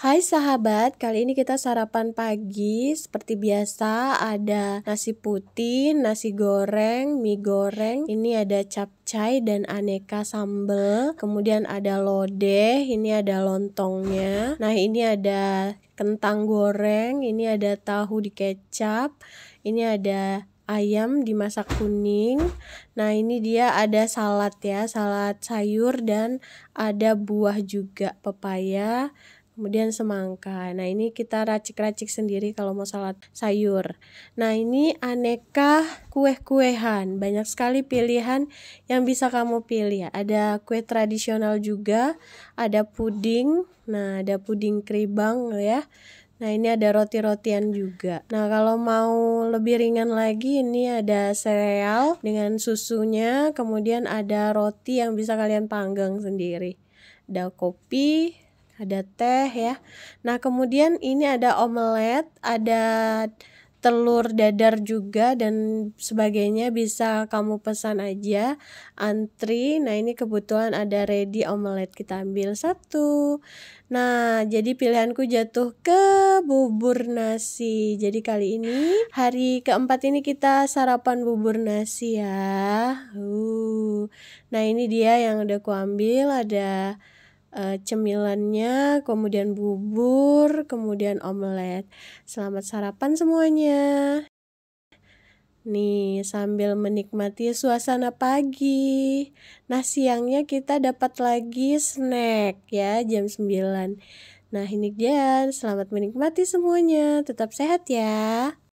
Hai sahabat, kali ini kita sarapan pagi seperti biasa ada nasi putih, nasi goreng, mie goreng, ini ada capcay dan aneka sambal, kemudian ada lodeh, ini ada lontongnya. Nah, ini ada kentang goreng, ini ada tahu di kecap, ini ada ayam dimasak kuning. Nah, ini dia ada salad ya, salad sayur dan ada buah juga pepaya kemudian semangka. Nah, ini kita racik-racik sendiri kalau mau salad sayur. Nah, ini aneka kue-kuehan. Banyak sekali pilihan yang bisa kamu pilih. Ada kue tradisional juga, ada puding. Nah, ada puding kribang ya. Nah, ini ada roti-rotian juga. Nah, kalau mau lebih ringan lagi, ini ada sereal dengan susunya, kemudian ada roti yang bisa kalian panggang sendiri. Ada kopi, ada teh ya. Nah, kemudian ini ada omelet, ada telur dadar juga dan sebagainya bisa kamu pesan aja antri nah ini kebutuhan ada ready omelet kita ambil satu nah jadi pilihanku jatuh ke bubur nasi jadi kali ini hari keempat ini kita sarapan bubur nasi ya uh. nah ini dia yang udah kuambil ada Eh, cemilannya, kemudian bubur, kemudian omelet. Selamat sarapan semuanya. Nih, sambil menikmati suasana pagi. Nah, siangnya kita dapat lagi snack ya, jam 9. Nah, ini dia. Selamat menikmati semuanya. Tetap sehat ya.